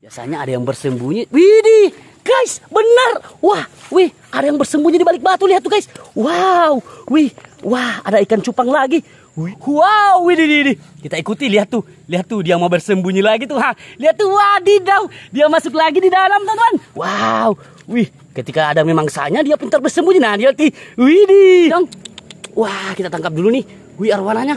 Biasanya ada yang bersembunyi. Widih, guys, benar. Wah, wih, ada yang bersembunyi di balik batu. Lihat tuh, guys. Wow, wih, wah, ada ikan cupang lagi. Wow, widih, widih. Kita ikuti, lihat tuh. Lihat tuh, dia mau bersembunyi lagi tuh. Ha. Lihat tuh, wadidaw. Dia masuk lagi di dalam, teman-teman. Wow, wih. Ketika ada memang sanya, dia pintar bersembunyi. Nah, dia ti, widih. Dong. Wah, kita tangkap dulu nih. Wih, arwananya.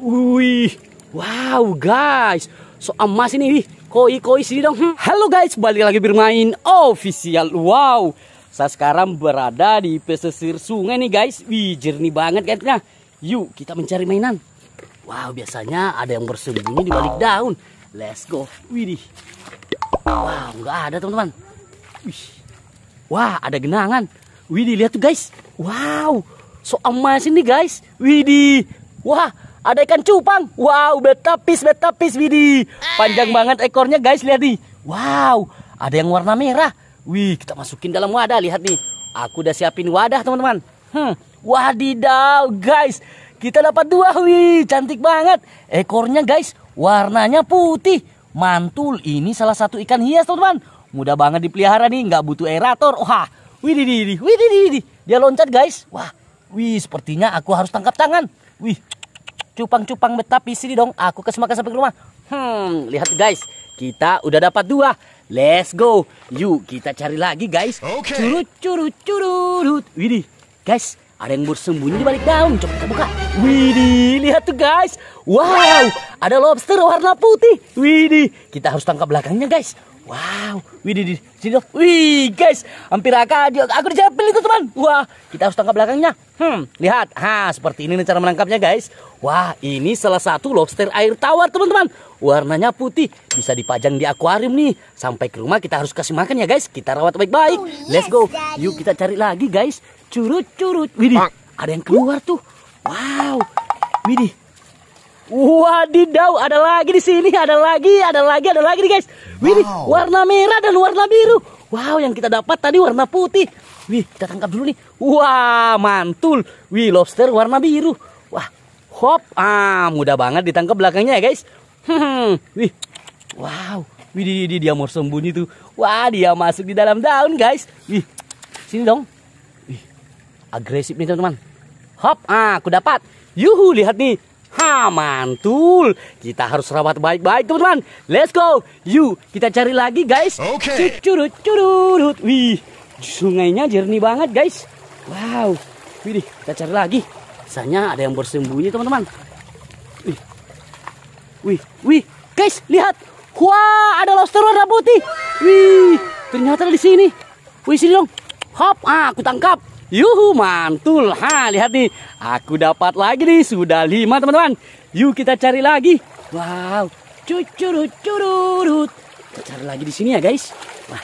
Wih, wow, guys. So emas ini, wih. Koi koi sini dong. Hmm. Halo guys, balik lagi bermain official. Wow, saya sekarang berada di pesisir sungai nih guys. Wih, jernih banget kayaknya. Nah, yuk, kita mencari mainan. Wow, biasanya ada yang bersembunyi di balik daun. Let's go. Widih. Wow, nggak ada teman-teman. Wih. Wah, ada genangan. Widih, lihat tuh guys. Wow, so emas ini guys. Widih. Wah, ada ikan cupang. Wow, betapis, betapis, Widi. Panjang banget ekornya, guys. Lihat nih. Wow, ada yang warna merah. Wih, kita masukin dalam wadah. Lihat nih. Aku udah siapin wadah, teman-teman. Hmm, wadidaw, guys. Kita dapat dua, wih. Cantik banget. Ekornya, guys, warnanya putih. Mantul, ini salah satu ikan hias, teman-teman. Mudah banget dipelihara nih, nggak butuh aerator. Wah, wih, widi widi widi widi Dia loncat, guys. Wah, wih, sepertinya aku harus tangkap tangan. Wih, cupang-cupang betapi sini dong. Aku kasih makan sampai ke rumah. Hmm, lihat guys, kita udah dapat dua. Let's go. Yuk, kita cari lagi guys. Okay. Curut, curut, curut. Widih, guys, ada yang bersembunyi di balik daun. Coba kita buka. Widih, lihat tuh guys. Wow, ada lobster warna putih. Widih, kita harus tangkap belakangnya guys. Wow, wih di sini dong. Wih guys, hampir aja. aku dijapil itu teman. Wah, kita harus tangkap belakangnya. Hmm, lihat, ha seperti ini nih cara menangkapnya guys. Wah, ini salah satu lobster air tawar teman-teman. Warnanya putih, bisa dipajang di akuarium nih. Sampai ke rumah kita harus kasih makan ya guys. Kita rawat baik-baik. Oh, Let's go. Yuk kita cari lagi guys. Curut-curut. Widih, ada yang keluar tuh. Wow, widih. Wadidaw, ada lagi di sini, ada lagi, ada lagi, ada lagi nih guys. Wih, wow. warna merah dan warna biru. Wow, yang kita dapat tadi warna putih. Wih, kita tangkap dulu nih. Wah, mantul. Wih, lobster warna biru. Wah, hop. Ah, mudah banget ditangkap belakangnya ya guys. Hmm, wih. Wow, wih, di dia mau sembunyi tuh. Wah, dia masuk di dalam daun guys. Wih, sini dong. Wih, agresif nih teman-teman. Hop, ah, aku dapat. Yuhu, lihat nih. Ha mantul Kita harus rawat baik-baik teman-teman Let's go Yuk kita cari lagi guys Oke okay. Curut curut Wih Sungainya jernih banget guys Wow Wih kita cari lagi Misalnya ada yang bersembunyi teman-teman Wih Wih Wih Guys lihat Wah ada lobster warna putih Wih Ternyata ada di sini Wih sini dong Hop ah aku tangkap Yuhu mantul ha lihat nih aku dapat lagi nih sudah lima teman-teman yuk kita cari lagi wow cucurut cucurut kita cari lagi di sini ya guys Wah.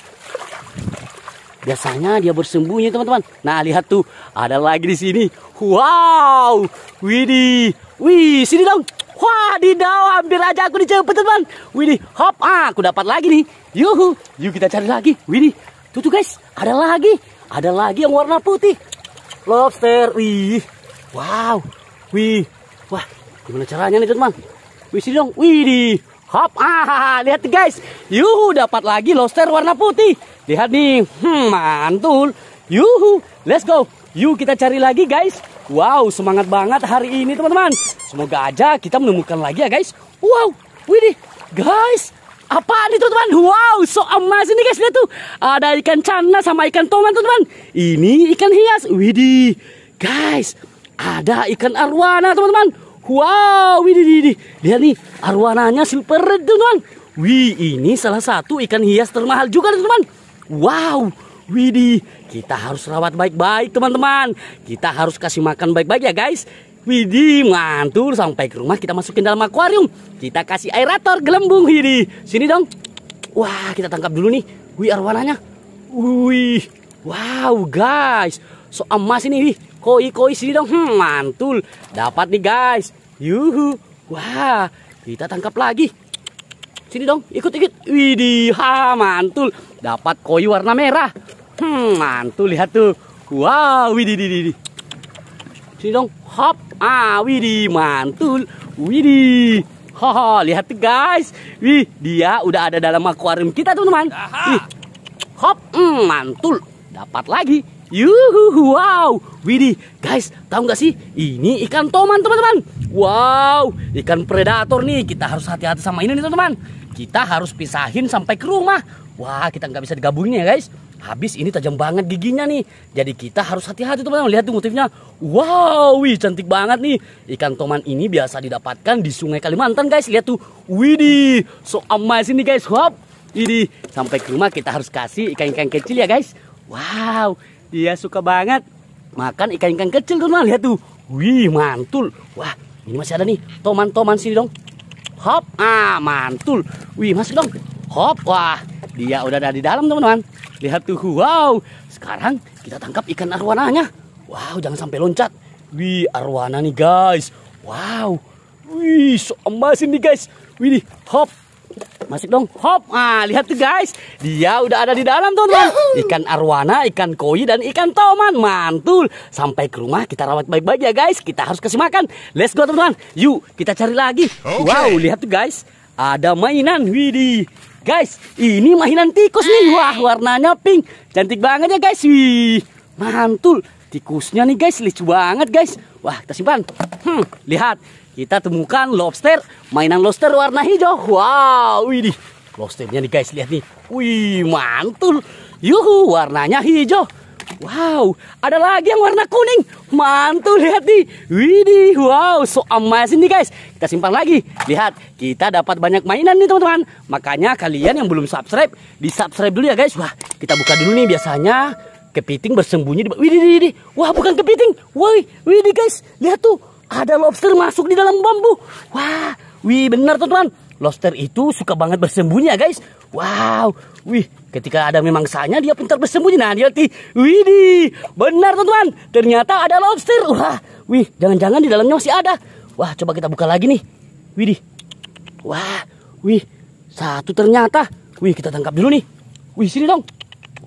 biasanya dia bersembunyi teman-teman nah lihat tuh ada lagi di sini wow Widi, wih sini dong Wah, di hampir aja aku dicepet teman. Widi, hop, ah, aku dapat lagi nih. Yuhu, yuk kita cari lagi. Widi, tuh tuh guys, ada lagi. Ada lagi yang warna putih. Lobster. Wih. Wow. Wih. Wah, gimana caranya nih, teman? Wih, sini dong. Wih, di. Hop. Ah, lihat nih guys. Yuhu, dapat lagi lobster warna putih. Lihat nih. Hmm, mantul. Yuhu. Let's go. Yuk kita cari lagi, guys. Wow, semangat banget hari ini, teman-teman. Semoga aja kita menemukan lagi ya, guys. Wow. Wih, guys. Apaan itu teman? Wow, so amazing nih guys. Lihat tuh, ada ikan cana sama ikan toman tuh teman. Ini ikan hias. Widih, guys, ada ikan arwana teman-teman. Wow, widih, widih. Lihat nih, arwananya super red teman-teman. Wih, ini salah satu ikan hias termahal juga teman-teman. Wow, widih, kita harus rawat baik-baik teman-teman. Kita harus kasih makan baik-baik ya guys. Widih, mantul sampai ke rumah kita masukin dalam akuarium. Kita kasih aerator gelembung ini. Sini dong. Wah, kita tangkap dulu nih. Wih, arwananya. Wih. Wow, guys. So emas ini, wih. Koi-koi sini dong. Hmm, mantul. Dapat nih, guys. Yuhu. Wah, kita tangkap lagi. Sini dong, ikut-ikut. Widih, ha, mantul. Dapat koi warna merah. Hmm, mantul lihat tuh. Wow, widih, widih, widih. Sini dong, hop. Ah, widih, mantul. Widih. ho, lihat tuh guys. Wih, dia udah ada dalam akuarium kita, teman-teman. Hop, mm, mantul. Dapat lagi. Yuhu, wow. Widih, guys, tahu nggak sih? Ini ikan toman, teman-teman. Wow, ikan predator nih. Kita harus hati-hati sama ini nih, teman-teman. Kita harus pisahin sampai ke rumah. Wah, kita nggak bisa digabungin ya, guys. Habis ini tajam banget giginya nih. Jadi kita harus hati-hati teman-teman. Lihat tuh motifnya. Wow, wih cantik banget nih. Ikan toman ini biasa didapatkan di Sungai Kalimantan guys. Lihat tuh. wih di so amazing nih guys. Hop. Ini sampai ke rumah kita harus kasih ikan-ikan kecil ya guys. Wow, dia suka banget makan ikan-ikan kecil teman-teman. Lihat tuh. Wih, mantul. Wah, ini masih ada nih. Toman-toman sini dong. Hop. Ah, mantul. Wih, masuk dong hop wah dia udah ada di dalam teman-teman lihat tuh wow sekarang kita tangkap ikan arwananya wow jangan sampai loncat wih arwana nih guys wow wih so amazing nih guys wih hop masuk dong hop ah lihat tuh guys dia udah ada di dalam teman-teman ikan arwana ikan koi dan ikan toman mantul sampai ke rumah kita rawat baik-baik ya guys kita harus kasih makan let's go teman-teman yuk kita cari lagi okay. wow lihat tuh guys ada mainan widih Guys, ini mainan tikus nih. Wah, warnanya pink. Cantik banget ya, guys. Wih, mantul. Tikusnya nih, guys. Lucu banget, guys. Wah, kita simpan. Hmm, lihat. Kita temukan lobster. Mainan lobster warna hijau. Wow, ini Lobsternya nih, guys. Lihat nih. Wih, mantul. Yuhu, warnanya hijau. Wow, ada lagi yang warna kuning. Mantul, lihat nih. Widih, wow, so amazing nih guys. Kita simpan lagi. Lihat, kita dapat banyak mainan nih teman-teman. Makanya kalian yang belum subscribe, di-subscribe dulu ya guys. Wah, kita buka dulu nih biasanya. Kepiting bersembunyi di... Widih, widih, Wah, bukan kepiting. Woi, widih guys. Lihat tuh, ada lobster masuk di dalam bambu. Wah, wih benar teman-teman. Lobster itu suka banget bersembunyi ya guys. Wow, wih, ketika ada memang saatnya dia pintar bersembunyi. Nah, dia widi benar teman-teman, ternyata ada lobster. Wah, wih, jangan-jangan di dalamnya masih ada. Wah, coba kita buka lagi nih. Widi. wah, wih, satu ternyata. Wih, kita tangkap dulu nih. Wih, sini dong.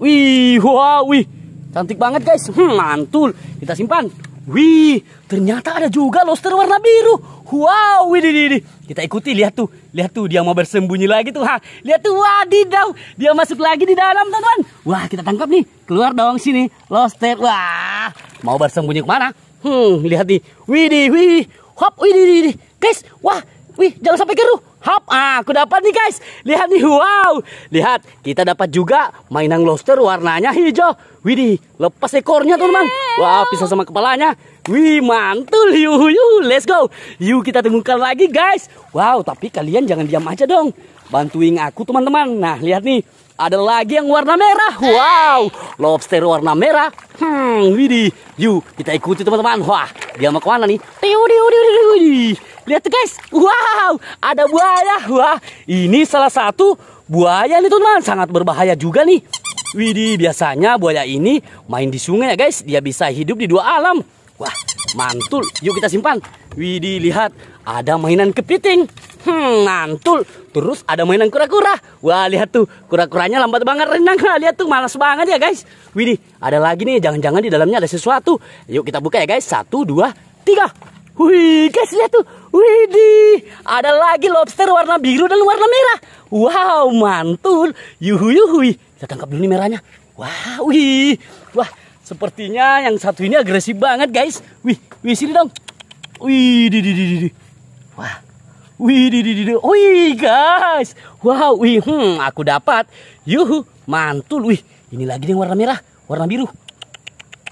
Wih, wah, wih, cantik banget guys. Hmm, mantul. Kita simpan. Wih, ternyata ada juga loster warna biru. Wow, wih, wih, Kita ikuti, lihat tuh. Lihat tuh, dia mau bersembunyi lagi tuh. Ha. Lihat tuh, wadidaw. Dia masuk lagi di dalam, teman-teman. Wah, kita tangkap nih. Keluar dong sini, loster. Wah, mau bersembunyi kemana? Hmm, lihat nih. Wih, wih, Hop, wih, wih, wih. Guys, wah, Wih, jangan sampai keruh. Hap, ah, aku dapat nih guys. Lihat nih, wow. Lihat, kita dapat juga mainan lobster warnanya hijau. Widi, lepas ekornya teman-teman. Wah, pisah sama kepalanya. Wih, mantul. Yuh, yuh, let's go. Yuk, kita temukan lagi guys. Wow, tapi kalian jangan diam aja dong. Bantuin aku teman-teman. Nah, lihat nih. Ada lagi yang warna merah. Wow, lobster warna merah. Hmm, Widi, Yuk, kita ikuti teman-teman. Wah, dia mau kemana nih? Tiu, tiu, tiu, tiu, tiu. Lihat tuh guys, wow, ada buaya. Wah, ini salah satu buaya nih teman, sangat berbahaya juga nih. Widih, biasanya buaya ini main di sungai ya guys. Dia bisa hidup di dua alam. Wah, mantul. Yuk kita simpan. Widih, lihat. Ada mainan kepiting. Hmm, mantul. Terus ada mainan kura-kura. Wah, lihat tuh. Kura-kuranya lambat banget renang. Nah, lihat tuh, malas banget ya guys. Widih, ada lagi nih. Jangan-jangan di dalamnya ada sesuatu. Yuk kita buka ya guys. Satu, dua, tiga. Wih, guys, lihat tuh. Widih, ada lagi lobster warna biru dan warna merah. Wow, mantul. Yuhu yuhu, Kita tangkap dulu nih merahnya. Wah, wow, wih. Wah, sepertinya yang satu ini agresif banget, guys. Wih, wih sini dong. Wih, di di di di. Wah. Wih, di di di. Wih, guys. Wow, wih. Hmm, aku dapat. Yuhu, mantul. Wih, ini lagi nih warna merah, warna biru.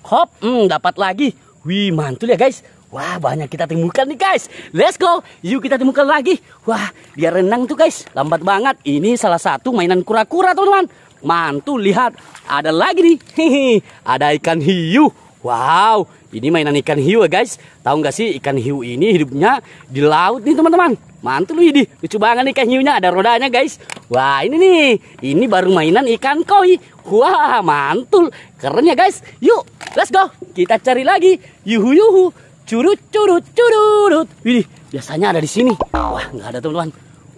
Hop, hmm, dapat lagi. Wih, mantul ya, guys. Wah, banyak kita temukan nih guys. Let's go. Yuk kita temukan lagi. Wah, dia renang tuh guys. Lambat banget. Ini salah satu mainan kura-kura teman-teman. Mantul, lihat. Ada lagi nih. Hihi, ada ikan hiu. Wow, ini mainan ikan hiu ya guys. Tahu nggak sih ikan hiu ini hidupnya di laut nih teman-teman. Mantul ini, lucu banget ikan hiunya. Ada rodanya guys. Wah ini nih, ini baru mainan ikan koi. Wah mantul, keren ya guys. Yuk, let's go. Kita cari lagi. Yuhu yuhu curut curut curut Widih, biasanya ada di sini. Wah, nggak ada teman-teman.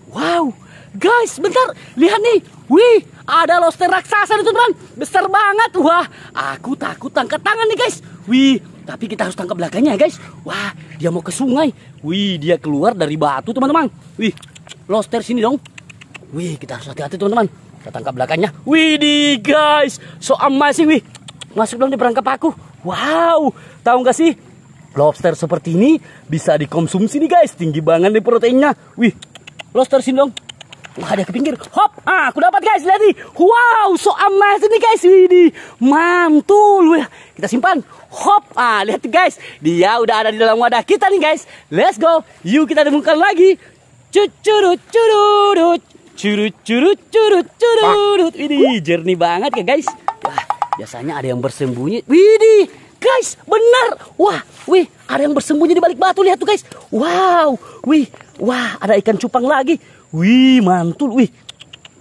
Wow, guys, bentar, lihat nih. Wih, ada lobster raksasa nih teman-teman. Besar banget. Wah, aku takut tangkap tangan nih guys. Wih, tapi kita harus tangkap belakangnya ya, guys. Wah, dia mau ke sungai. Wih, dia keluar dari batu teman-teman. Wih, lobster sini dong. Wih, kita harus hati-hati teman-teman. Kita tangkap belakangnya. Wih, di guys, so amazing wih. Masuk dong di perangkap aku. Wow, tahu nggak sih? Lobster seperti ini bisa dikonsumsi nih guys. Tinggi banget nih proteinnya. Wih, lobster sini dong. Wah, dia ke pinggir. Hop. Ah, aku dapat guys. Lihat nih. Wow, so amazing nih guys. Ini mantul. wih kita simpan. Hop. Ah, lihat nih guys. Dia udah ada di dalam wadah kita nih guys. Let's go. Yuk kita temukan lagi. Cucurut, curut, curut, curut, curut, curut. Ini jernih banget ya guys. Wah, biasanya ada yang bersembunyi. Widih, guys, benar. Wah, wih, ada yang bersembunyi di balik batu. Lihat tuh guys. Wow, wih, wah, ada ikan cupang lagi. Wih, mantul, wih.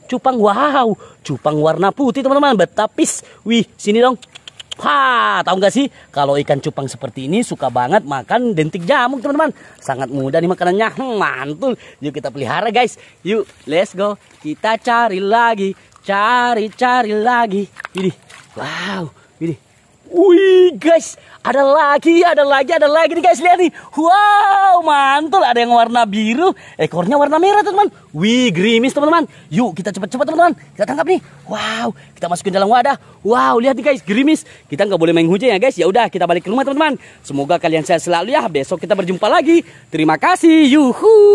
Cupang, wow. Cupang warna putih, teman-teman. Betapis. Wih, sini dong. Ha, tahu nggak sih? Kalau ikan cupang seperti ini suka banget makan dentik jamur, teman-teman. Sangat mudah nih makanannya. Hmm, mantul. Yuk kita pelihara, guys. Yuk, let's go. Kita cari lagi. Cari-cari lagi. Ini. Wow. Wih guys, ada lagi, ada lagi, ada lagi nih guys, lihat nih. Wow, mantul, ada yang warna biru, ekornya warna merah teman-teman. Wih, gerimis teman-teman. Yuk, kita cepat-cepat teman-teman, kita tangkap nih. Wow, kita masukin dalam wadah. Wow, lihat nih guys, gerimis. Kita nggak boleh main hujan ya guys, ya udah kita balik ke rumah teman-teman. Semoga kalian sehat selalu ya, besok kita berjumpa lagi. Terima kasih, yuhu.